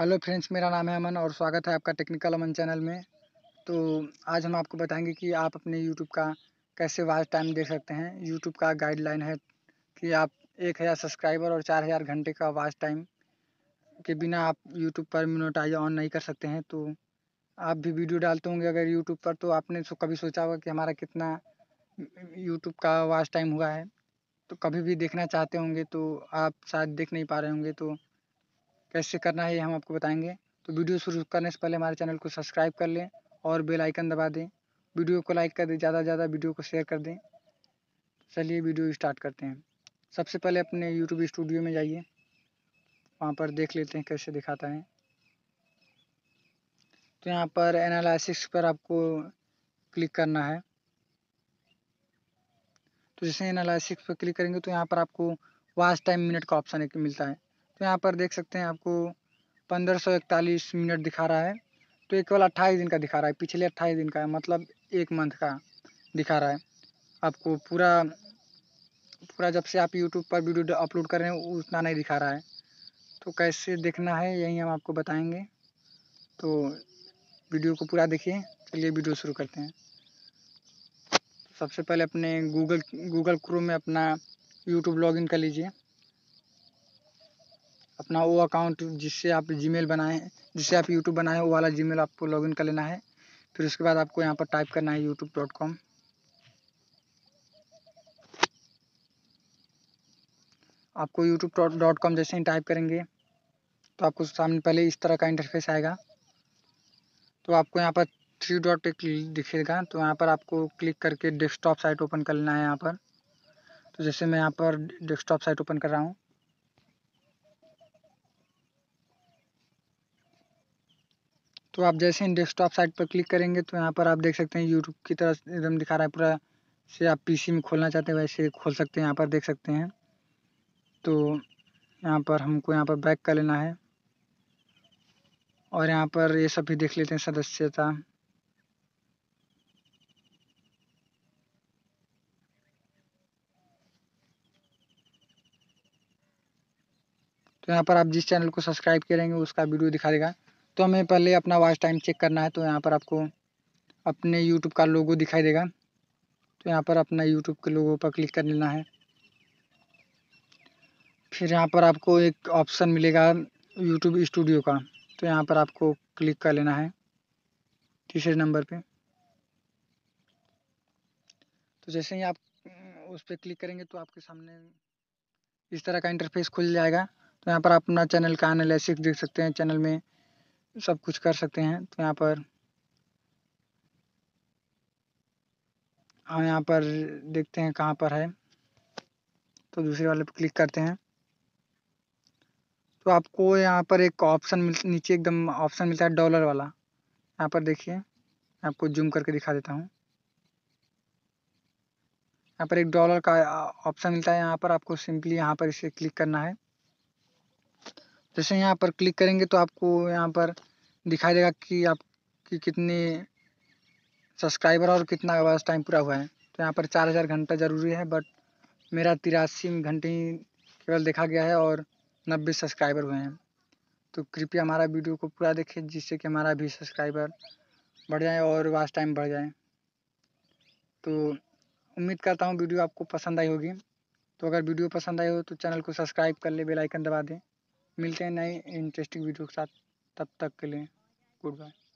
hello friends मेरा नाम है अमन और स्वागत है आपका टेक्निकल अमन चैनल में तो आज हम आपको बताएंगे कि आप अपने यूट्यूब का कैसे वाच टाइम देख सकते हैं यूट्यूब का गाइडलाइन है कि आप एक हज़ार सब्सक्राइबर और चार हज़ार घंटे का वाच टाइम के बिना आप यूट्यूब पर मिनोटाइज ऑन नहीं कर सकते हैं तो आप भी वीडियो डालते होंगे अगर यूट्यूब पर तो आपने कभी सोचा होगा कि हमारा कितना यूट्यूब का वाच टाइम हुआ है तो कभी भी देखना चाहते होंगे तो आप शायद देख नहीं पा रहे होंगे तो कैसे करना है ये हम आपको बताएंगे तो वीडियो शुरू करने से पहले हमारे चैनल को सब्सक्राइब कर लें और बेल आइकन दबा दें वीडियो को लाइक कर दें ज़्यादा से ज़्यादा वीडियो को शेयर कर दें चलिए वीडियो स्टार्ट करते हैं सबसे पहले अपने यूट्यूब स्टूडियो में जाइए वहाँ पर देख लेते हैं कैसे दिखाता है तो यहाँ पर एनालिसिस पर आपको क्लिक करना है तो जैसे एनालिसिस पर क्लिक करेंगे तो यहाँ पर आपको वास्ट टाइम मिनट का ऑप्शन एक मिलता है तो यहाँ पर देख सकते हैं आपको पंद्रह सौ इकतालीस मिनट दिखा रहा है तो ये केवल अट्ठाईस दिन का दिखा रहा है पिछले अट्ठाईस दिन का है मतलब एक मंथ का दिखा रहा है आपको पूरा पूरा जब से आप यूट्यूब पर वीडियो अपलोड कर रहे हैं उतना नहीं दिखा रहा है तो कैसे देखना है यही हम आपको बताएंगे तो वीडियो को पूरा देखिए चलिए वीडियो शुरू करते हैं सबसे पहले अपने गूगल गूगल Chrome में अपना यूट्यूब लॉगिन कर लीजिए अपना वो अकाउंट जिससे आप जीमेल बनाए हैं जिससे आप यूट्यूब बनाए हैं वो वाला जीमेल आपको लॉगिन कर लेना है फिर उसके बाद आपको यहाँ पर टाइप करना है यूट्यूब डॉट कॉम आपको यूट्यूब डॉट कॉम जैसे ही टाइप करेंगे तो आपको सामने पहले इस तरह का इंटरफेस आएगा तो आपको यहाँ पर थ्री डॉट एक दिखेगा तो यहाँ पर आपको क्लिक करके डेस्कटॉप साइट ओपन कर लेना है यहाँ पर तो जैसे मैं यहाँ पर डेस्कटॉप साइट ओपन कर रहा हूँ तो आप जैसे ही डेस्कटॉप साइट पर क्लिक करेंगे तो यहाँ पर आप देख सकते हैं यूट्यूब की तरह एकदम दिखा रहा है पूरा से आप पीसी में खोलना चाहते हैं वैसे खोल सकते हैं यहाँ पर देख सकते हैं तो यहाँ पर हमको यहाँ पर बैक कर लेना है और यहाँ पर ये सब भी देख लेते हैं सदस्यता तो यहाँ पर आप जिस चैनल को सब्सक्राइब करेंगे उसका वीडियो दिखा देगा तो हमें पहले अपना वॉच टाइम चेक करना है तो यहाँ पर आपको अपने यूट्यूब का लोगो दिखाई देगा तो यहाँ पर अपना यूट्यूब के लोगो पर क्लिक कर लेना है फिर यहाँ पर आपको एक ऑप्शन मिलेगा यूट्यूब स्टूडियो का तो यहाँ पर आपको क्लिक कर लेना है तीसरे नंबर पे तो जैसे ही आप उस पर क्लिक करेंगे तो आपके सामने इस तरह का इंटरफेस खुल जाएगा तो यहाँ पर आप अपना चैनल का एनालिसिस देख सकते हैं चैनल में सब कुछ कर सकते हैं तो यहाँ पर हम यहाँ पर देखते हैं कहाँ पर है तो दूसरे वाले पर क्लिक करते हैं तो आपको यहाँ पर एक ऑप्शन मिल नीचे एकदम ऑप्शन मिलता है डॉलर वाला यहाँ पर देखिए आपको जूम करके दिखा देता हूँ यहाँ पर एक डॉलर का ऑप्शन मिलता है यहाँ पर आपको सिंपली यहाँ पर इसे क्लिक करना है जैसे यहाँ पर क्लिक करेंगे तो आपको यहाँ पर दिखाई देगा कि आपकी कितने सब्सक्राइबर और कितना वॉच टाइम पूरा हुआ है तो यहाँ पर चार हज़ार घंटा ज़रूरी है बट मेरा तिरासी घंटे ही केवल देखा गया है और नब्बे सब्सक्राइबर हुए हैं तो कृपया हमारा वीडियो को पूरा देखें जिससे कि हमारा भी सब्सक्राइबर बढ़ जाए और वाच टाइम बढ़ जाए तो उम्मीद करता हूँ वीडियो आपको पसंद आई होगी तो अगर वीडियो पसंद आई हो तो चैनल को सब्सक्राइब कर ले बेल आइकन दबा दें मिलते हैं नए इंटरेस्टिंग वीडियो के साथ तब तक के लिए गुड बाय